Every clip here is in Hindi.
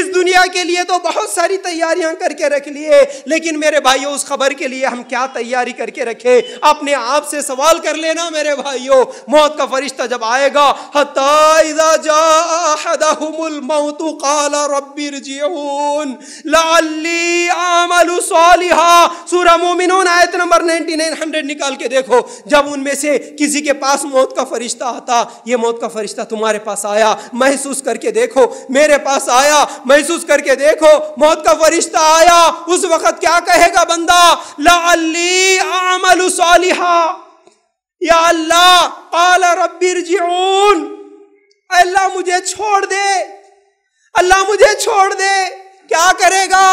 इस दुनिया के लिए तो बहुत सारी तैयारियां करके रख लिए लेकिन मेरे भाइयों उस खबर के लिए हम क्या तैयारी करके रखे अपने आप से सवाल कर लेना मेरे भाइयों मौत का फरिश्ता जब आएगा सूरह मोमिनून आयत नंबर 9900 निकाल के देखो जब उनमें से किसी के पास मौत का फरिश्ता आता ये मौत का फरिश्ता तुम्हारे पास आया महसूस करके देखो मेरे पास आया महसूस करके देखो मौत का फरिश्ता आया उस वक्त क्या कहेगा बंदा लाली या अल्लाह काला रब्बिर अल्लाह मुझे छोड़ दे अल्लाह मुझे छोड़ दे क्या करेगा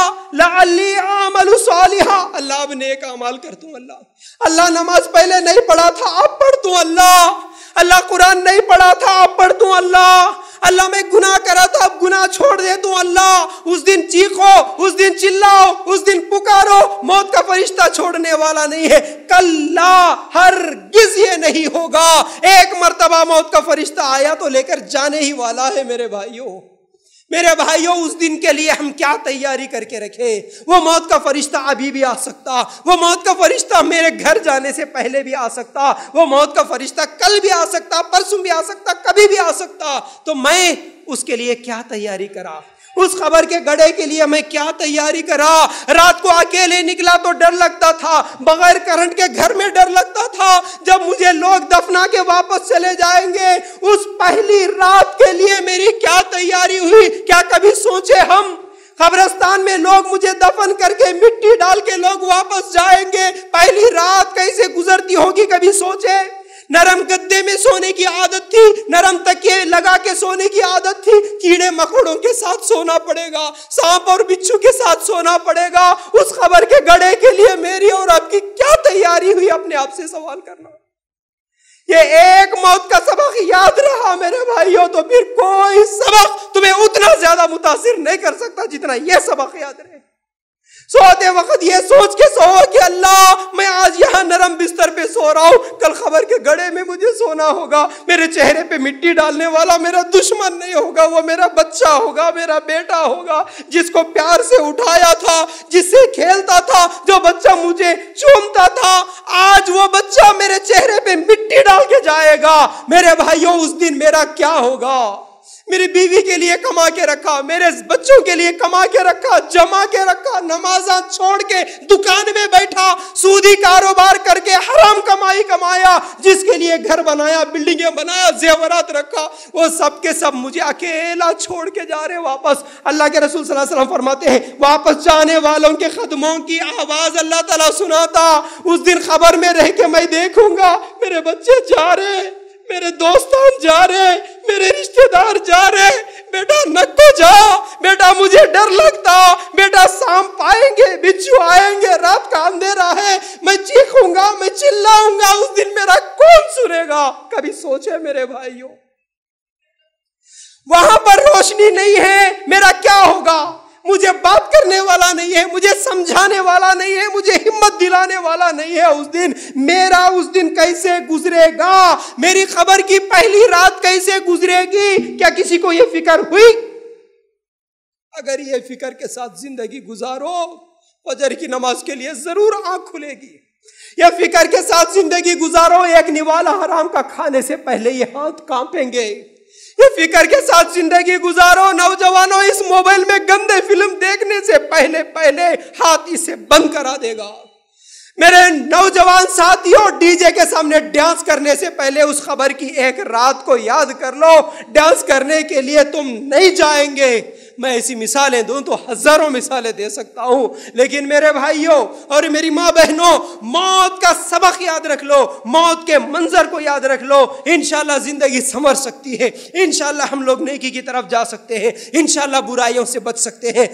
सालिहा अल्लाह अब नेक अमाल कर दू अल्लाह अल्लाह नमाज पहले नहीं पढ़ा था अब पढ़ दू अल्लाह अल्लाह कुरान नहीं पढ़ा था अब पढ़ दू अल्लाह अल्लाह में गुनाह करा था अब गुनाह छोड़ दे तू अल्लाह उस दिन चीखो उस दिन चिल्लाओ उस दिन पुकारो मौत का फरिश्ता छोड़ने वाला नहीं है कल्ला हर गिज ये नहीं होगा एक मरतबा मौत का फरिश्ता आया तो लेकर जाने ही वाला है मेरे भाइयों मेरे भाइयों उस दिन के लिए हम क्या तैयारी करके रखे वो मौत का फरिश्ता अभी भी आ सकता वो मौत का फरिश्ता मेरे घर जाने से पहले भी आ सकता वो मौत का फरिश्ता कल भी आ सकता परसों भी आ सकता कभी भी आ सकता तो मैं उसके लिए क्या तैयारी करा उस खबर के गड़े के लिए मैं क्या तैयारी करा रात को अकेले निकला तो डर लगता था बगैर करंट के घर में डर लगता था जब मुझे लोग दफना के वापस चले जाएंगे उस पहली रात के लिए मेरी क्या तैयारी हुई क्या कभी सोचे हम कब्रस्तान में लोग मुझे दफन करके मिट्टी डाल के लोग वापस जाएंगे पहली रात कैसे गुजरती होगी कभी सोचे नरम गद्दे में सोने की आदत थी नरम तकिए लगा के सोने की आदत थी कीड़े मकोड़ों के साथ सोना पड़ेगा सांप और बिच्छू के साथ सोना पड़ेगा उस खबर के गड़े के लिए मेरी और आपकी क्या तैयारी हुई अपने आप से सवाल करना ये एक मौत का सबक याद रहा मेरे भाइयों तो फिर कोई सबक तुम्हें उतना ज्यादा मुतासर नहीं कर सकता जितना यह सबक याद रहे सोते वक्त ये सोच के सो कि अल्लाह मैं आज यहाँ नरम बिस्तर पे सो रहा हूँ कल खबर के गड़े में मुझे सोना होगा मेरे चेहरे पे मिट्टी डालने वाला मेरा दुश्मन नहीं होगा वो मेरा बच्चा होगा मेरा बेटा होगा जिसको प्यार से उठाया था जिससे खेलता था जो बच्चा मुझे चूमता था आज वो बच्चा मेरे चेहरे पर मिट्टी डाल के जाएगा मेरे भाइयों उस दिन मेरा क्या होगा मेरी बीवी के लिए कमा के रखा मेरे बच्चों के लिए कमा के रखा जमा के रखा नमाजा छोड़ के दुकान में बैठा सूदी कारोबार करके हराम कमाई कमाया जिसके लिए घर बनाया बिल्डिंगे बनाया जेवरात रखा वो सब के सब मुझे अकेला छोड़ के जा रहे वापस अल्लाह के रसूल सल्लल्लाहु अलैहि वसल्लम फरमाते हैं वापस जाने वालों के कदमों की आवाज़ अल्लाह तला सुनाता उस दिन खबर में रह के मैं देखूंगा मेरे बच्चे जा रहे मेरे दोस्तान जा रहे मेरे रिश्तेदार जा रहे बेटा नको जा बेटा मुझे डर लगता बेटा शाम पाएंगे बिच्छू आएंगे रात का अंधेरा है मैं चीखूंगा मैं चिल्लाऊंगा उस दिन मेरा कौन सुनेगा कभी सोचे मेरे भाइयों वहां पर रोशनी नहीं है मेरा क्या होगा मुझे बात करने वाला नहीं है मुझे समझाने वाला नहीं है मुझे मिटाने वाला नहीं है उस दिन मेरा उस दिन कैसे गुजरेगा मेरी खबर की पहली रात कैसे गुजरेगी क्या किसी को यह फिक्र हुई अगर ये फिक्र के साथ जिंदगी गुजारो फजर की नमाज के लिए जरूर आंख खुलेगी यह फिक्र के साथ जिंदगी गुजारो एक निवाला हराम का खाने से पहले ये हाथ कांपेंगे ये फिक्र के साथ जिंदगी गुजारो नौजवानों इस मोबाइल में गंदे फिल्म देखने से पहले पहले हाथ इसे बंद करा देगा मेरे नौजवान साथियों डीजे के सामने डांस करने से पहले उस खबर की एक रात को याद कर लो डांस करने के लिए तुम नहीं जाएंगे मैं ऐसी मिसालें दूं तो हजारों मिसालें दे सकता हूं लेकिन मेरे भाइयों और मेरी माँ बहनों मौत का सबक याद रख लो मौत के मंजर को याद रख लो इनशाला जिंदगी समर सकती है इनशाला हम लोग नेकी की तरफ जा सकते हैं इनशाला बुराइयों से बच सकते हैं